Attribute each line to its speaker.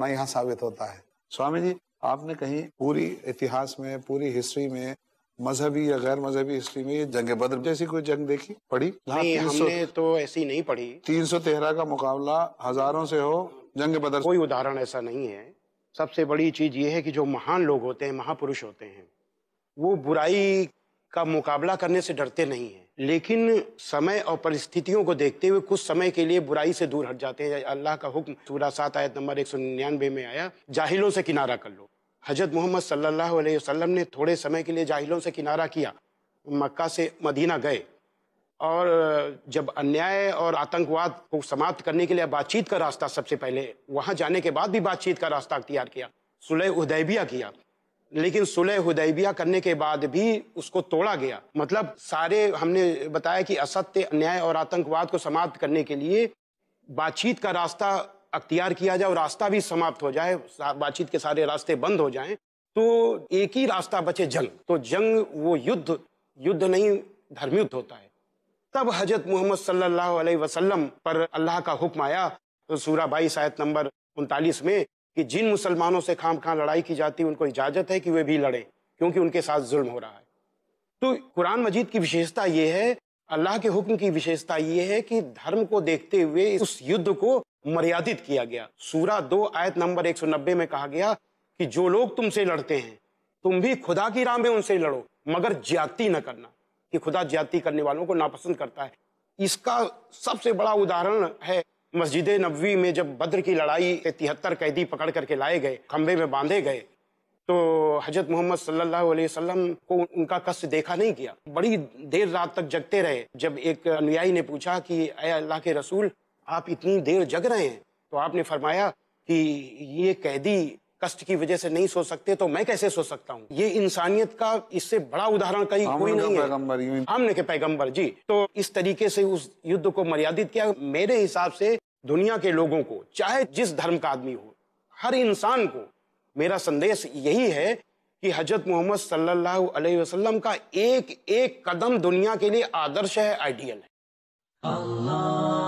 Speaker 1: ना यहाँ साबित होता है स्वामी जी आपने कहीं पूरी इतिहास में पूरी हिस्ट्री में मजहबी या गैर मजहबी हिस्ट्री में जंग बद्र जैसी कोई जंग देखी पढ़ी नहीं हाँ, हमने तो ऐसी नहीं पढ़ी तीन सौ तेरह का मुकाबला हजारों से हो जंग बदर कोई उदाहरण ऐसा नहीं है सबसे बड़ी चीज ये है कि जो महान लोग होते हैं महापुरुष होते हैं वो बुराई का मुकाबला करने से डरते नहीं हैं लेकिन समय और परिस्थितियों को देखते हुए कुछ समय के लिए बुराई से दूर हट जाते हैं अल्लाह का हुक्म सूरा सात आयत नंबर एक सौ निन्यानवे में आया जाहिलों से किनारा कर लो हजरत मोहम्मद सल्लल्लाहु अलैहि वसल्लम ने थोड़े समय के लिए जाहिलों से किनारा किया मक्का से मदीना गए और जब अन्याय और आतंकवाद को समाप्त करने के लिए बातचीत का रास्ता सबसे पहले वहाँ जाने के बाद भी बातचीत का रास्ता अख्तियार किया सुलह उदैबिया किया लेकिन सुलह हुदैबिया करने के बाद भी उसको तोड़ा गया मतलब सारे हमने बताया कि असत्य न्याय और आतंकवाद को समाप्त करने के लिए बातचीत का रास्ता अख्तियार किया जाए और रास्ता भी समाप्त हो जाए बातचीत के सारे रास्ते बंद हो जाएं तो एक ही रास्ता बचे जंग तो जंग वो युद्ध युद्ध नहीं धर्मयुद्ध होता है तब हजरत मोहम्मद सल्लल्लाहु अलैहि वसल्लम पर अल्लाह का हुक्म आया तो सूरा बाईस आयत नंबर उनतालीस में कि जिन मुसलमानों से खाम खां लड़ाई की जाती है उनको इजाज़त है कि वे भी लड़ें क्योंकि उनके साथ जुल्म हो रहा है तो कुरान मजीद की विशेषता यह है अल्लाह के हुक्म की विशेषता यह है कि धर्म को देखते हुए उस युद्ध को मर्यादित किया गया सूरा दो आयत नंबर 190 में कहा गया कि जो लोग तुमसे लड़ते हैं तुम भी खुदा की राह में उनसे लड़ो मगर ज्याति न करना कि खुदा ज्याति करने वालों को नापसंद करता है इसका सबसे बड़ा उदाहरण है मस्जिद नबी में जब बद्र की लड़ाई के तिहत्तर कैदी पकड़ करके लाए गए खम्भे में बांधे गए तो हजरत मोहम्मद सल्लल्लाहु अलैहि वसल्लम को उनका कष्ट देखा नहीं गया बड़ी देर रात तक जगते रहे जब एक अनुयायी ने पूछा कि अय अल्लाह के रसूल आप इतनी देर जग रहे हैं तो आपने फरमाया कि ये कैदी कष्ट की वजह से नहीं सोच सकते तो मैं कैसे सोच सकता हूँ ये इंसानियत का इससे बड़ा उदाहरण कहीं कोई नहीं है हमने के पैगम्बर जी तो इस तरीके से उस युद्ध को मर्यादित किया मेरे हिसाब से दुनिया के लोगों को चाहे जिस धर्म का आदमी हो हर इंसान को मेरा संदेश यही है कि हजरत मोहम्मद सल्लल्लाहु अलैहि वसल्लम का एक एक कदम दुनिया के लिए आदर्श है आइडियल है अल्लाह